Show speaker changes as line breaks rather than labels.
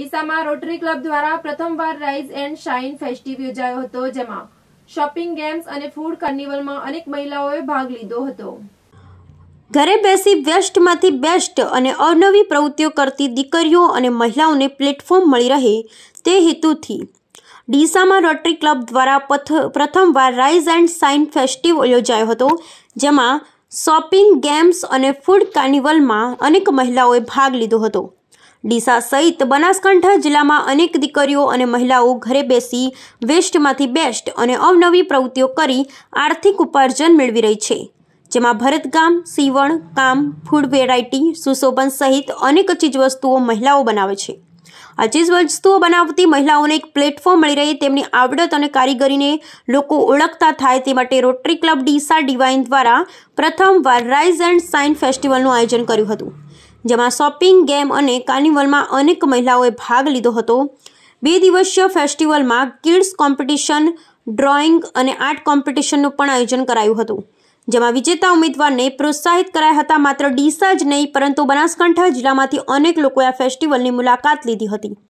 ડીસામાં rotary club દ્વારા પ્રથમવાર rise and shine festive યોજાયો હતો જેમાં શોપિંગ ગેમ્સ અને ફૂડ કાર્નિવલમાં અનેક મહિલાઓએ ભાગ લીધો હતો
ઘરે બેસી બેસ્ટમાંથી બેસ્ટ અને અવનવી પ્રવૃત્તિઓ કરતી દીકરીઓ અને મહિલાઓને પ્લેટફોર્મ મળી રહે તે હેતુથી ડીસામાં રોટરી ક્લબ દ્વારા પ્રથમવાર રાઇઝ એન્ડ શાઇન ફેસ્ટિવ યોજાયો હતો જેમાં શોપિંગ ગેમ્સ અને ફૂડ કાર્નિવલમાં અનેક મહિલાઓએ ભાગ લીધો હતો ડીસા સહિત બનાસકાંઠા જિલ્લામાં અનેક દીકરીઓ અને મહિલાઓ ઘરે બેસી વેસ્ટમાંથી બેસ્ટ અને અવનવી પ્રવૃત્તિઓ કરી આર્થિક ઉપાર્જન મેળવી રહી છે જેમાં ભરતગામ સીવણ કામ ફૂડ વેરાયટી સુશોભન સહિત અનેક ચીજવસ્તુઓ મહિલાઓ બનાવે છે આ ચીજવસ્તુઓ બનાવતી મહિલાઓને એક પ્લેટફોર્મ મળી રહે તેમની આવડત અને કારીગરીને લોકો ઓળખતા થાય તે માટે રોટરી ક્લબ ડીસા ડિવાઇન દ્વારા પ્રથમવાર રાઇઝ એન્ડ સાઇન ફેસ્ટિવલનું આયોજન કર્યું હતું જેમાં શોપિંગ ગેમ અને કાર્નિવલમાં અનેક મહિલાઓએ ભાગ લીધો હતો બે દિવસીય ફેસ્ટિવલમાં કિડ્સ કોમ્પિટિશન ડ્રોઈંગ અને આર્ટ કોમ્પિટિશનનું પણ આયોજન કરાયું હતું જેમાં વિજેતા ઉમેદવારને પ્રોત્સાહિત કરાયા હતા માત્ર ડીસા જ નહીં પરંતુ બનાસકાંઠા જિલ્લામાંથી અનેક લોકોએ આ ફેસ્ટિવલની મુલાકાત લીધી હતી